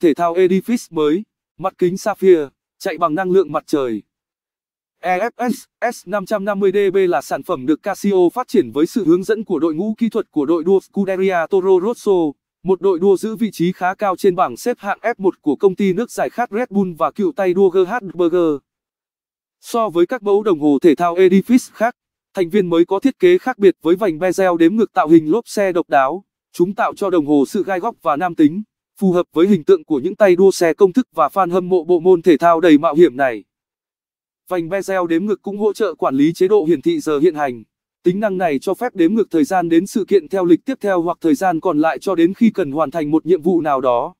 thể thao Edifice mới, mặt kính Sapphire, chạy bằng năng lượng mặt trời. EFS S550DB là sản phẩm được Casio phát triển với sự hướng dẫn của đội ngũ kỹ thuật của đội đua Scuderia Toro Rosso, một đội đua giữ vị trí khá cao trên bảng xếp hạng F1 của công ty nước giải khát Red Bull và cựu tay đua Gerhard Berger. So với các mẫu đồng hồ thể thao Edifice khác, thành viên mới có thiết kế khác biệt với vành bezel đếm ngược tạo hình lốp xe độc đáo, chúng tạo cho đồng hồ sự gai góc và nam tính phù hợp với hình tượng của những tay đua xe công thức và fan hâm mộ bộ môn thể thao đầy mạo hiểm này. Vành bezel đếm ngược cũng hỗ trợ quản lý chế độ hiển thị giờ hiện hành. Tính năng này cho phép đếm ngược thời gian đến sự kiện theo lịch tiếp theo hoặc thời gian còn lại cho đến khi cần hoàn thành một nhiệm vụ nào đó.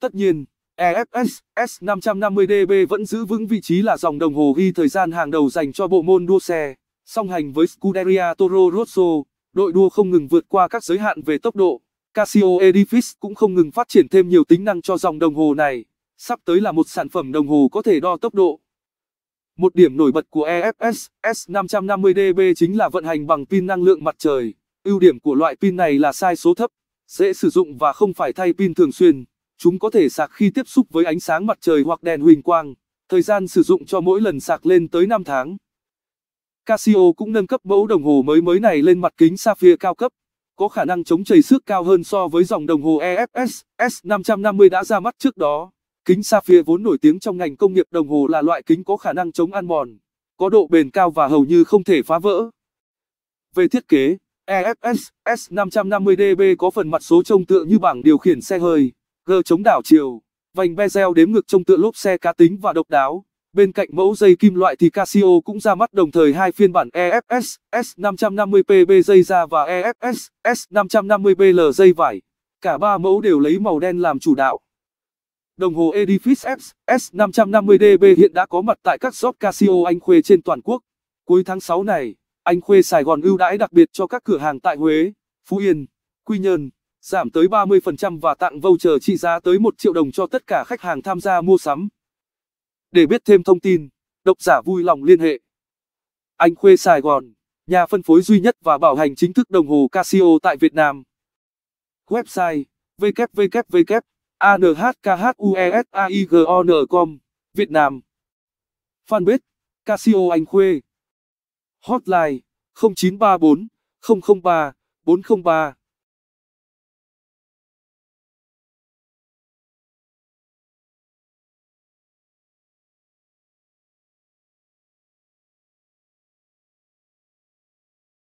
Tất nhiên, EFS S550DB vẫn giữ vững vị trí là dòng đồng hồ ghi thời gian hàng đầu dành cho bộ môn đua xe, song hành với Scuderia Toro Rosso, đội đua không ngừng vượt qua các giới hạn về tốc độ, Casio Edifice cũng không ngừng phát triển thêm nhiều tính năng cho dòng đồng hồ này. Sắp tới là một sản phẩm đồng hồ có thể đo tốc độ. Một điểm nổi bật của EFS S550DB chính là vận hành bằng pin năng lượng mặt trời. Ưu điểm của loại pin này là sai số thấp, dễ sử dụng và không phải thay pin thường xuyên. Chúng có thể sạc khi tiếp xúc với ánh sáng mặt trời hoặc đèn huỳnh quang. Thời gian sử dụng cho mỗi lần sạc lên tới 5 tháng. Casio cũng nâng cấp mẫu đồng hồ mới mới này lên mặt kính sapphire cao cấp có khả năng chống chảy xước cao hơn so với dòng đồng hồ EFS S550 đã ra mắt trước đó. Kính sapphire vốn nổi tiếng trong ngành công nghiệp đồng hồ là loại kính có khả năng chống ăn mòn, có độ bền cao và hầu như không thể phá vỡ. Về thiết kế, EFS S550DB có phần mặt số trông tựa như bảng điều khiển xe hơi, gờ chống đảo chiều, vành bezel đếm ngược trông tựa lốp xe cá tính và độc đáo. Bên cạnh mẫu dây kim loại thì Casio cũng ra mắt đồng thời hai phiên bản EFS S550PB dây da và EFS S550BL dây vải. Cả ba mẫu đều lấy màu đen làm chủ đạo. Đồng hồ Edifice F S550DB hiện đã có mặt tại các shop Casio Anh Khuê trên toàn quốc. Cuối tháng 6 này, Anh Khuê Sài Gòn ưu đãi đặc biệt cho các cửa hàng tại Huế, Phú Yên, Quy Nhơn, giảm tới 30% và tặng voucher trị giá tới 1 triệu đồng cho tất cả khách hàng tham gia mua sắm. Để biết thêm thông tin, độc giả vui lòng liên hệ. Anh Khuê Sài Gòn, nhà phân phối duy nhất và bảo hành chính thức đồng hồ Casio tại Việt Nam. Website www.anhkhuesaigon.com Việt Nam Fanpage Casio Anh Khuê Hotline 0934 003 403